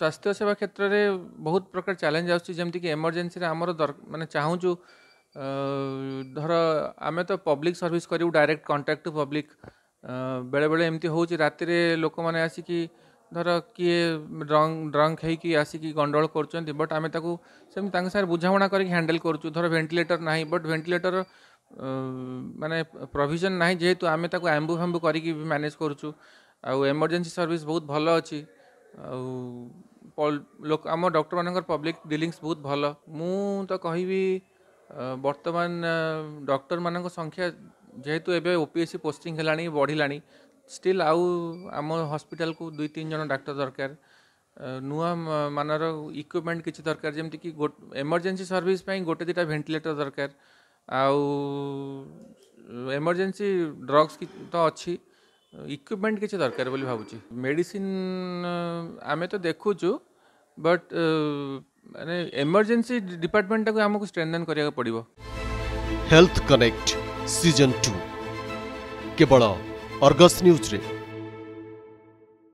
स्वास्थ्य सेवा क्षेत्र में बहुत प्रकार चैलेंज आसमती कि एमरजेन्सी आमर मैंने चाहूँ धर आम तो पब्लिक सर्विस कर डायरेक्ट कंटाक्ट टू पब्लिक बेले बेले एमती हो राति लोक मैंने आसिकी धर किए ड्रंक ड्रंक होकर आसिक गंडोल कर बट आम सारे बुझाणा करडेल कर भेन्टिलेटर ना बट भेन्टिलेटर मानने प्रोजन ना जेहेतु आम आंबू फैंबू कर मैनेज करमरजेन्सी सर्विस बहुत भल अच्छी आम डक्टर मान पब्लिक डिलिंगस बहुत भल मु तो कह बर्तमान डक्टर मान संख्या जेहेतु एवं ओपीएससी पोस्टिंग है बढ़ला स्टिल आउ आम हस्पिटाल को दुई तीन जन डाक्टर दरकार नुआ मान इक्विपमेंट कि दरकार जमीक एमरजेन्सी सर्विस गोटे दुटा भेन्टिलेटर दरकार आमरजेन्सी ड्रग्स तो अच्छी ଇକ୍ୱିପମେଣ୍ଟ କିଛି ଦରକାର ବୋଲି ଭାବୁଛି ମେଡ଼ିସିନ ଆମେ ତ ଦେଖୁଛୁ ବଟ୍ ମାନେ ଏମର୍ଜେନ୍ସି ଡିପାର୍ଟମେଣ୍ଟଟାକୁ ଆମକୁ ଷ୍ଟ୍ରେନ୍ଥେନ୍ କରିବାକୁ ପଡ଼ିବ ହେଲ୍ଥ କନେକ୍ଟ ସିଜନ୍ ଟୁ କେବଳ ଅର୍ଗସ୍ ନ୍ୟୁଜ୍ରେ